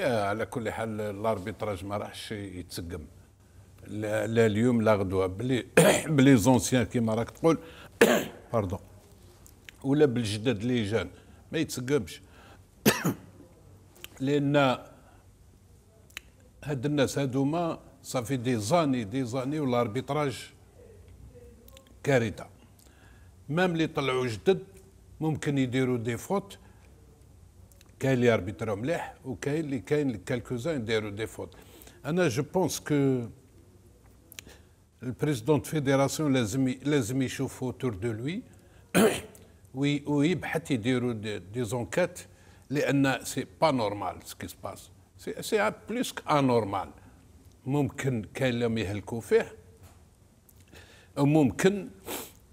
على كل حال الاربيتراج ما راحش يتسقم لا, لا اليوم لا غدوه بلي بلي زونسيان كيما راك تقول باردون ولا بالجدد اللي جان ما يتسقمش لان هاد الناس هادوما صافي دي زاني دي زاني والاربيتراج كارثه مام اللي طلعوا جدد ممكن يديروا دي فوت كاين اللي اربيترو مليح وكاين اللي كاين كالكوزان يديروا دي فوت انا جو بونس كو البريزيدون فيديراسيون لازم لازم يشوف اوتور دو لوي ويبحث يديروا دي, دي زونكات لان سي با نورمال سكي سباس سي سي بلوس انورمال ممكن كاين اللي يهلكوا فيه وممكن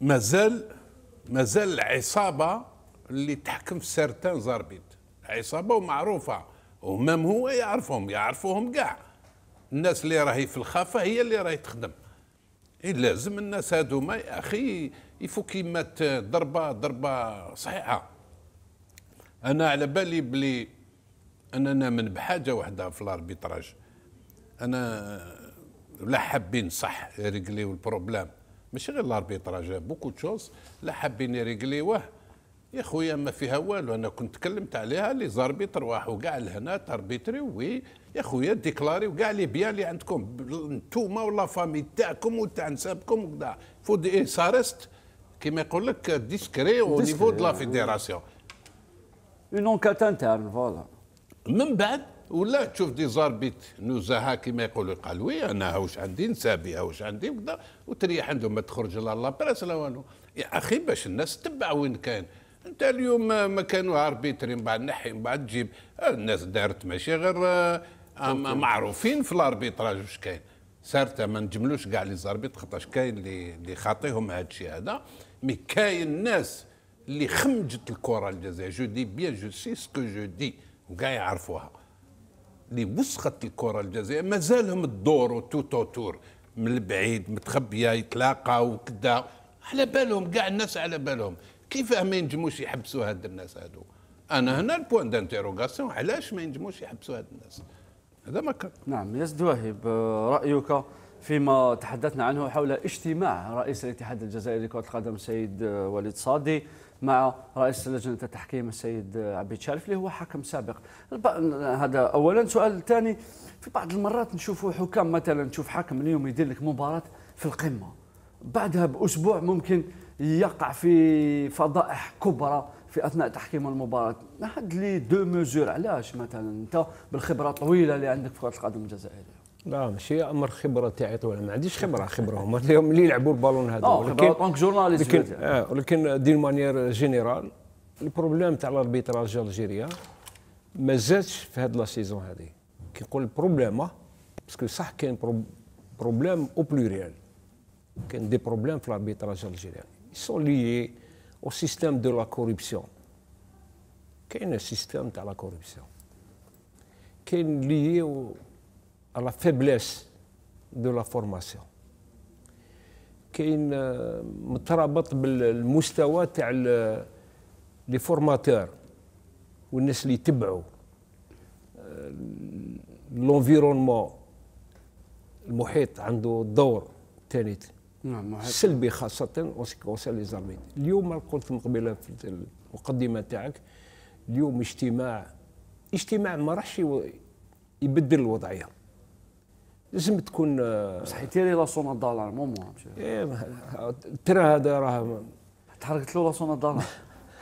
مازال مازال العصابه اللي تحكم في سيرتان زاربيت عصابه ومعروفه ومام هو يعرفهم يعرفوهم كاع الناس اللي راهي في الخافه هي اللي راهي تخدم إيه لازم الناس هذوما يا اخي يفو يمات ضربه ضربه صحيحه انا على بالي بلي اننا من بحاجه واحده في الاربيتراج انا لا حابين صح يريقليو البروبلام ماشي غير الاربيتراج بوكو تشوز لا حابين يريقليوه يا خويا ما فيها والو انا كنت تكلمت عليها لي زاربيتر واحد وكاع لهنا تاربيتري وي يا خويا ديكلاري وكاع لي بيان اللي عندكم نتوما ولا فامي تاعكم وتاع نسابكم وكذا فو اي سارست كيما يقول لك ديسكري او نيفو دو لا فيديراسيون اون انكات انترن فوالا من بعد ولا تشوف دي زاربيت نوزاها كيما يقولوا قال وي انا واش عندي نسابي واش عندي وكذا وتريح عندهم ما تخرج لا لا بريس لا والو يا اخي باش الناس تتبع وين كاين انت اليوم ما كانوا اربيتري من بعد نحي من بعد تجيب الناس دارت ماشي غير آه، معروفين في الاربيتراج واش كاين سارت ما نجملوش كاع لي زاربيت خاطرش كاين اللي اللي خاطيهم هاد الشيء هذا مي كاين ناس اللي خمجت الكره الجزائريه جو دي بيان جو سي سكو جو دي وكاع يعرفوها اللي وسخت الكره الجزائريه مازالهم الدور وتوت اوتور من البعيد متخبيه يتلاقاو وكذا على بالهم كاع الناس على بالهم كيفاه ما ينجموش يحبسوا هاد الناس هادو انا هنا البوان دانتيروغاسيون علاش ما ينجموش يحبسوا هاد الناس هذا ما كان نعم يا سيد وهيب رايك فيما تحدثنا عنه حول اجتماع رئيس الاتحاد الجزائري لكرة القدم السيد وليد صادي مع رئيس لجنة التحكيم السيد عبيد شارف اللي هو حكم سابق هذا أولا سؤال ثاني في بعض المرات نشوفوا حكام مثلا نشوف حكم اليوم يدير لك مباراة في القمة بعدها بأسبوع ممكن يقع في فضائح كبرى في اثناء تحكيم المباراه نحد لي دو ميزور علاش مثلا انت بالخبره الطويله اللي عندك في كره القدم الجزائريه لا ماشي امر خبره تاعي طويله ما عنديش خبره خبره هما اللي يلعبوا البالون هذا ولكن دونك جورناليست آه ولكن دي مانيير جينيرال البروبليم تاع الاربيتراج الجيريا ما زادش في هاد لا سيزون هذه كي نقول بروبليم آه، باسكو صح كاين بروبليم او بلوريال كاين دي بروبليم في الاربيتراج الجيريا ils sont liés au système de la corruption. كاين سيستيم تاع لا كوربسيون كاين ليي à la faiblesse de la formation كاين مترابط بالمستوى تاع لي فورماتور والناس اللي يتبعوا لونفيرونمون المحيط عنده دور ثالث نعم سلبي خاصه اون لي زارمي اليوم قلت من قبيله في المقدمه تاعك اليوم اجتماع اجتماع ما راحش يبدل الوضعيه لازم تكون بصح آه، يتيري لاسون مو مومون إيه، ترى هذا راه تحركت له لاسون الدولار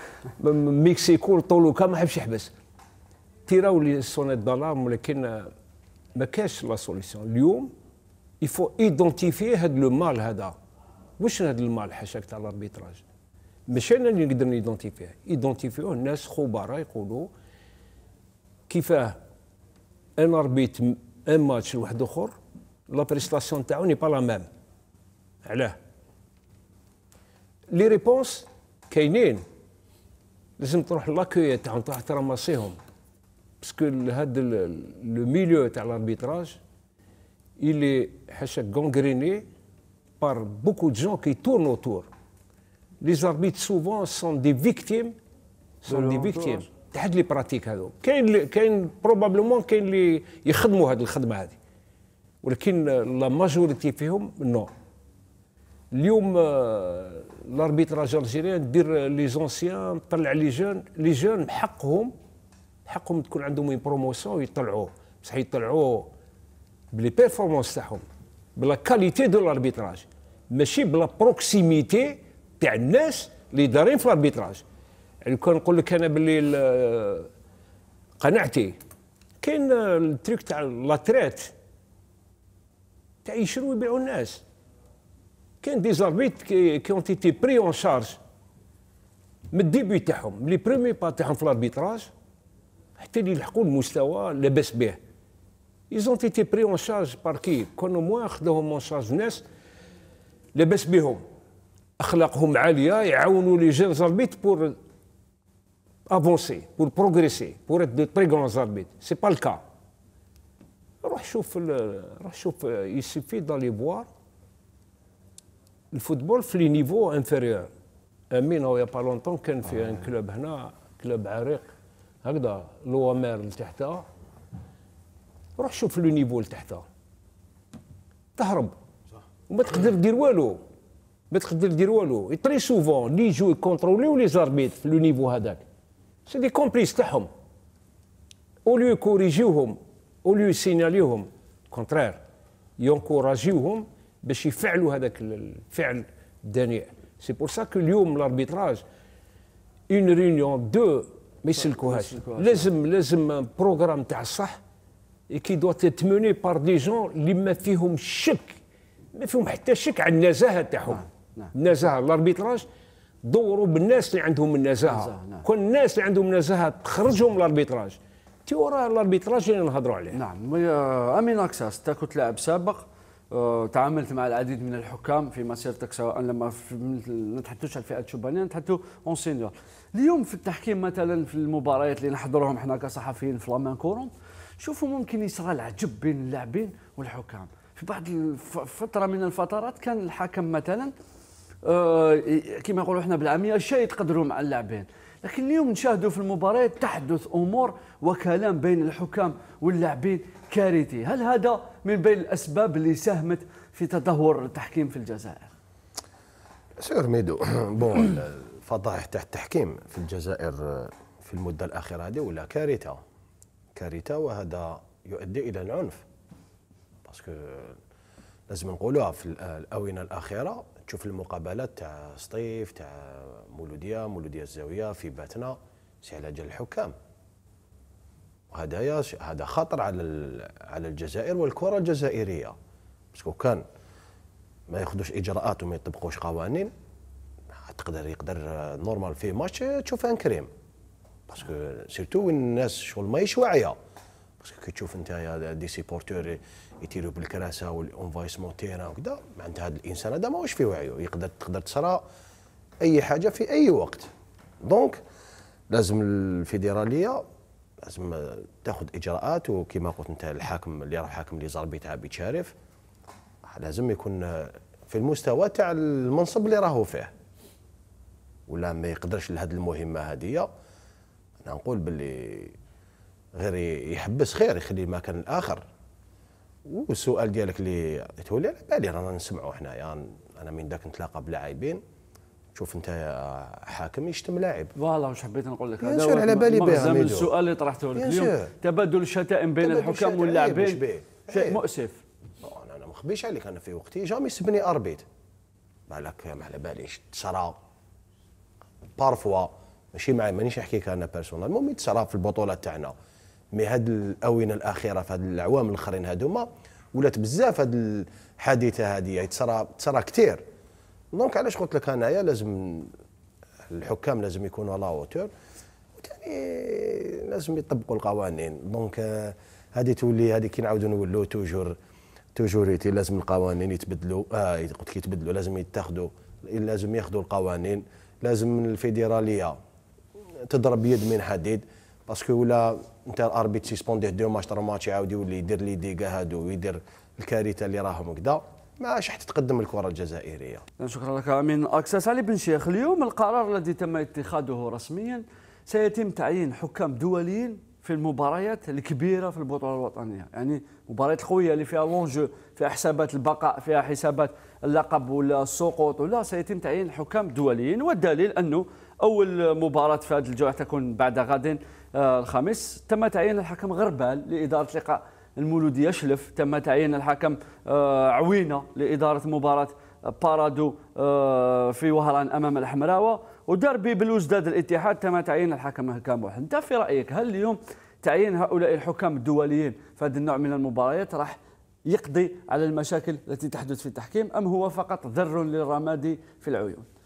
مكسيكو كان ما حبش يحبس تيراو لي سون الدولار ولكن ما كاش لا سوليسيون اليوم يفو ايدونتيفي هذا لو مال هذا واش هذا المال حاشاك تاع الاربيتراج ماشي انا اللي نقدر نيدونتيفيه ايدونتيفيوه الناس خبراء يقولوا كيفاه ان اربيت ان ماتش لواحد اخر لا بريستاسيون تاعو ني با لا ميم علاه لي ريبونس كاينين لازم تروح لاكوي تاعهم تروح تراماسيهم باسكو هاد لو ميليو تاع الاربيتراج il est gangréné par beaucoup de gens qui tournent autour. Les arbitres souvent sont des victimes sont des victimes تحت لي براتيك هذو كاين كاين بروبابلومون كاين اللي يخدموا هذه الخدمه هذه ولكن لا ماجوريتي فيهم نو اليوم لاربيتراج الجيريان دير لي زونسيان طلع لي جون لي جون حقهم حقهم تكون عندهم بروموسيون ويطلعوه بصح يطلعوه بلي بيرفورمانس تاعهم بلا كاليتي دو لاربيتراج ماشي بلا بروكسيميتي تاع الناس اللي دارين في لاربيتراج يعني كان نقول لك انا باللي قناعتي كاين التريك تاع لاتريت تاع يشروا يبيعوا الناس كاين دي زاربيت كي اون تيتي بري اون شارج من الديبي تاعهم لي بريمي با تاعهم في لاربيتراج حتى اللي يلحقوا المستوى لاباس به Ils ont été pris en charge par qui كانوا موا خدوهم اون شارج ناس لاباس بهم اخلاقهم عاليه يعاونوا لي جيل زاربيت بور افونسي بور بروغريسي بور ات دو تري غران زاربيت سي با الكا روح شوف روح شوف يسيفي دالي فوار الفوتبول في لي نيفو انفيريور امين هو يا با لونتون كان في ان كلوب هنا كلوب عريق هكذا لو مير لتحتها روح شوف لو نيفو لتحت تهرب وما تقدر دير والو ما تقدر دير والو تري سوفون لي جو كونترولي ولي زاربيت في لو نيفو هذاك سي دي كومبليس تاعهم او ليو يكوريجيوهم او ليو سيناليوهم كونترير يونكوراجيوهم باش يفعلوا هذاك الفعل الدنيء سي بور سا كو اليوم لاربيتراج اون ريونيون دو ما يسلكوهاش لازم لازم بروغرام تاع الصح et qui doit être menée par des gens اللي ما فيهم شك ما فيهم حتى شك على النزاهه تاعهم النزاهه نعم، نعم. الاربيتراج دوروا بالناس اللي عندهم النزاهه نعم. كون الناس اللي عندهم النزاهه تخرجهم الاربيتراج تي وراه الاربيتراج اللي نهضروا عليه نعم آه، امين اكساس انت كنت لاعب سابق آه، تعاملت مع العديد من الحكام في مسيرتك سواء لما نتحدثوش على الفئات الشبانيه نتحدثوا اون سينيور اليوم في التحكيم مثلا في المباريات اللي نحضرهم احنا كصحفيين في لامان لامانكورون شوفوا ممكن يصرى العجب بين اللاعبين والحكام في بعض فتره من الفترات كان الحكم مثلا آه كما يقولوا احنا بالعاميه شيء يتقدروا مع اللاعبين لكن اليوم نشاهدوا في المباريات تحدث امور وكلام بين الحكام واللاعبين كارثي هل هذا من بين الاسباب اللي ساهمت في تدهور التحكيم في الجزائر سير ميدو بون الفضائح تاع التحكيم في الجزائر في المده الاخيره هذه ولا كارثه كارثه وهذا يؤدي الى العنف باسكو لازم نقولوها في الاونه الاخيره تشوف المقابلات تاع سطيف تاع مولوديه مولوديه الزاويه في باتنا سي على جال الحكام وهذا هذا خطر على على الجزائر والكره الجزائريه باسكو كان ما ياخذوش اجراءات وما يطبقوش قوانين تقدر يقدر نورمال في ماتش تشوف ان كريم باسكو سيرتو وين الناس شغل ماهيش واعيه باسكو كي تشوف انت دي سيبورتور يتيروا بالكراسه والانفايسمون تيران وكذا معناتها هذا الانسان هذا ماهوش في وعيه يقدر تقدر تصرى اي حاجه في اي وقت دونك لازم الفيدراليه لازم تاخذ اجراءات وكما قلت انت الحاكم اللي راه حاكم لي زربي تاع بيتشارف لازم يكون في المستوى تاع المنصب اللي راهو فيه ولا ما يقدرش لهذه المهمه هذه نقول باللي غير يحبس خير يخلي المكان الاخر والسؤال ديالك اللي تولي على بالي رانا نسمعوا حنايا يعني انا من داك نتلاقى بلاعبين شوف انت حاكم يشتم لاعب فوالا واش حبيت نقول لك هذا على بالي بها من السؤال اللي طرحته لك اليوم تبادل الشتائم بين الحكام واللاعبين شيء إيه. مؤسف انا انا مخبيش عليك انا في وقتي جامي سبني اربيت بالك ما على باليش تسرى بارفوا ماشي معايا مانيش لك انا بيرسونال المهم يتصرا في البطوله تاعنا مي هاد الاونه الاخيره في هاد الاعوام الاخرين هادوما ولات بزاف هاد الحادثه هادي يتصرا يعني تصرا كثير دونك علاش قلت لك انايا لازم الحكام لازم يكونوا لا اوتور وثاني لازم يطبقوا القوانين دونك هذه تولي هذه كي نعاودوا نولوا توجور توجوريتي لازم القوانين يتبدلوا اه قلت كي يتبدلوا لازم يتاخذوا لازم ياخذوا القوانين لازم الفيدراليه تضرب بيد من حديد باسكو ولا انت الاربيت سيسبونديه دو ماتش ترى ماتش يعاود يولي يدير لي ديكا هادو ويدير الكارثه اللي راهم كدا ما عادش حتتقدم الكره الجزائريه شكرا لك امين اكسس علي بن شيخ اليوم القرار الذي تم اتخاذه رسميا سيتم تعيين حكام دوليين في المباريات الكبيره في البطوله الوطنيه يعني المباريات القويه اللي فيها لونجو فيها حسابات البقاء فيها حسابات اللقب ولا السقوط ولا سيتم تعيين حكام دوليين والدليل انه أول مباراة في هذه الجولة تكون بعد غد آه، الخميس تم تعيين الحكم غربال لإدارة لقاء المولودية شلف تم تعيين الحكم آه، عوينة لإدارة مباراة آه، بارادو في وهران أمام الحمراوة ودربي بالوجداد الاتحاد تم تعيين الحكم هكام واحد أنت في رأيك هل اليوم تعيين هؤلاء الحكام الدوليين في هذا النوع من المباريات راح يقضي على المشاكل التي تحدث في التحكيم أم هو فقط ذر للرمادي في العيون